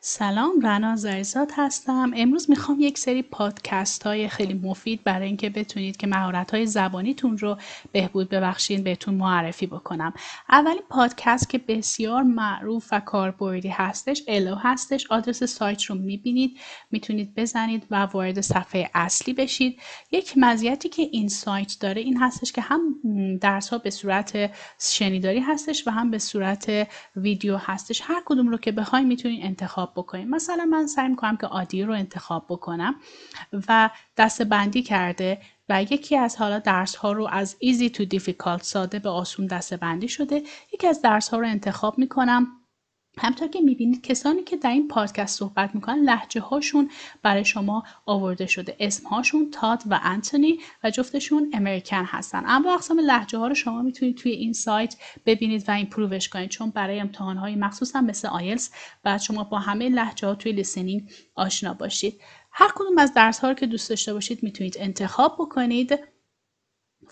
سلام رنا زریزاد هستم امروز میخوام یک سری پادکست های خیلی مفید برای اینکه بتونید که مهارت های زبانیتون رو بهبود ببخشید بهتون معرفی بکنم اولین پادکست که بسیار معروف و کاربردی هستش الو هستش آدرس سایت رو میبینید میتونید بزنید و وارد صفحه اصلی بشید یک مزیتی که این سایت داره این هستش که هم درس ها به صورت شنیداری هستش و هم به صورت ویدیو هستش هر کدوم رو که بخواید میتونید انتخاب انتخاب بکنیم مثلا من سعی میکنم که عادی رو انتخاب بکنم و دستبندی بندی کرده و یکی از حالا درس ها رو از easy to difficult ساده به آسون دسته بندی شده یکی از درس ها رو انتخاب میکنم همطور که میبینید کسانی که در این پادکست صحبت میکنن لحجه هاشون برای شما آورده شده اسم هاشون تاد و انتونی و جفتشون امریکن هستن اما اقسام لحجه ها رو شما میتونید توی این سایت ببینید و این پرووش کنید چون برای امتحان های مخصوصا مثل آیلز و شما با همه لحجه ها توی لیسنینگ آشنا باشید هر کدوم از درس ها رو که دوست داشته باشید میتونید انتخاب بکنید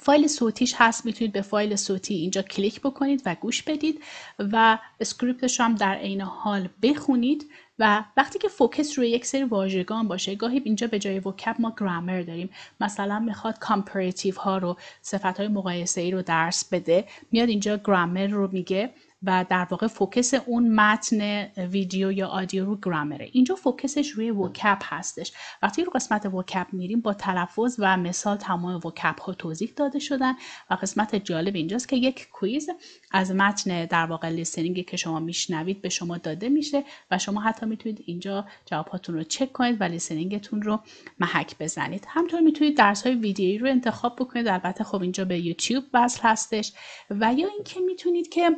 فایل صوتیش هست میتونید به فایل صوتی اینجا کلیک بکنید و گوش بدید و اسکریپتش هم در عین حال بخونید و وقتی که فوکس روی یک سری واژگان باشه گاهی اینجا به جای وکب ما گرامر داریم مثلا میخواد کامپریتیو ها رو صفت های مقایسه ای رو درس بده میاد اینجا گرامر رو میگه و در واقع فوکس اون متن ویدیو یا آدیو رو گرامره اینجا فوکسش روی وکپ هستش وقتی رو قسمت وکپ میریم با تلفظ و مثال تمام وکپ ها توضیح داده شدن و قسمت جالب اینجاست که یک کویز از متن در واقع لیسنینگی که شما میشنوید به شما داده میشه و شما حتی میتونید اینجا جواباتون رو چک کنید و لیسنینگتون رو محک بزنید همطور میتونید درس های ویدیویی رو انتخاب بکنید البته خب اینجا به یوتیوب وصل هستش و یا اینکه میتونید که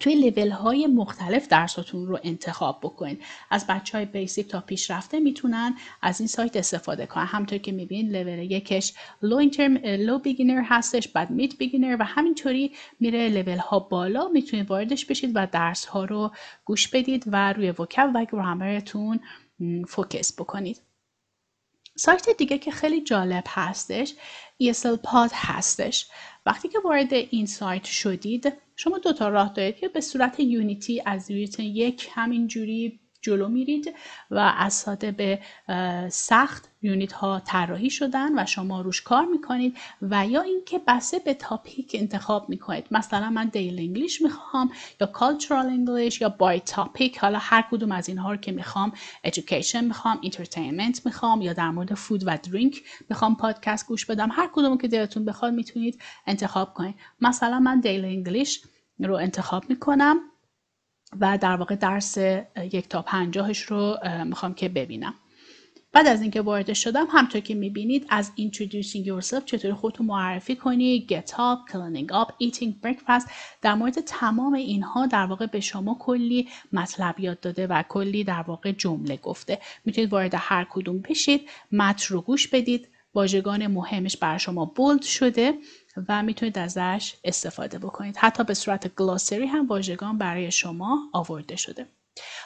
توی لیول های مختلف درساتون رو انتخاب بکنید از بچه های بیسیک تا پیشرفته میتونن از این سایت استفاده کنن همطور که میبینید لول یکش لو اینترم لو بیگینر هستش بعد میت بیگینر و همینطوری میره لیول ها بالا میتونید واردش بشید و درس ها رو گوش بدید و روی وکب و گرامرتون فوکس بکنید سایت دیگه که خیلی جالب هستش ESL Pod هستش وقتی که وارد این سایت شدید شما دوتا راه دارید که به صورت یونیتی از یونیت یک همینجوری جلو میرید و از ساده به سخت یونیت ها طراحی شدن و شما روش کار میکنید و یا اینکه بسه به تاپیک انتخاب میکنید مثلا من دیل انگلیش میخوام یا کالچورال انگلیش یا بای تاپیک حالا هر کدوم از اینها رو که میخوام ادویکیشن میخوام اینترتینمنت میخوام یا در مورد فود و درینک میخوام پادکست گوش بدم هر کدوم که دلتون بخواد میتونید انتخاب کنید مثلا من دیل انگلیش رو انتخاب میکنم و در واقع درس یک تا پنجاهش رو میخوام که ببینم بعد از اینکه وارد شدم همطور که میبینید از introducing yourself چطور خودتو معرفی کنی get up, cleaning up, eating breakfast در مورد تمام اینها در واقع به شما کلی مطلب یاد داده و کلی در واقع جمله گفته میتونید وارد هر کدوم بشید متن رو گوش بدید واژگان مهمش بر شما بولد شده و میتونید ازش استفاده بکنید حتی به صورت گلاسری هم واژگان برای شما آورده شده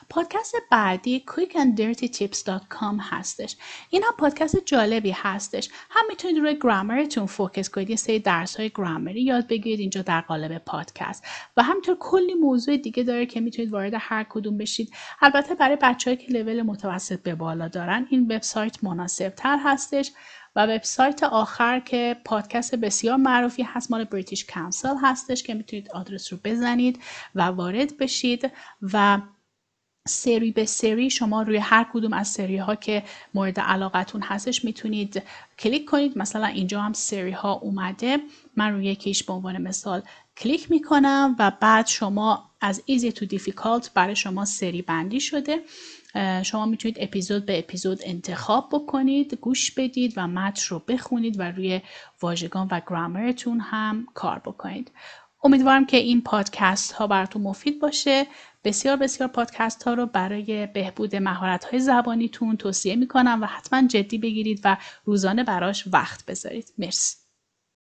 پادکست بعدی quickanddirtytips.com هستش این هم پادکست جالبی هستش هم میتونید روی گرامرتون فوکس کنید یه سری درس های گرامری یاد بگیرید اینجا در قالب پادکست و همینطور کلی موضوع دیگه داره که میتونید وارد هر کدوم بشید البته برای بچههایی که لول متوسط به بالا دارن این وبسایت مناسب تر هستش و وبسایت آخر که پادکست بسیار معروفی هست مال بریتیش کانسل هستش که میتونید آدرس رو بزنید و وارد بشید و سری به سری شما روی هر کدوم از سری ها که مورد علاقتون هستش میتونید کلیک کنید مثلا اینجا هم سری ها اومده من روی یکیش به عنوان مثال کلیک میکنم و بعد شما از ایزی تو دیفیکالت برای شما سری بندی شده شما میتونید اپیزود به اپیزود انتخاب بکنید گوش بدید و متن رو بخونید و روی واژگان و گرامرتون هم کار بکنید امیدوارم که این پادکست ها براتون مفید باشه بسیار بسیار پادکست ها رو برای بهبود مهارت های زبانیتون توصیه میکنم و حتما جدی بگیرید و روزانه براش وقت بذارید مرسی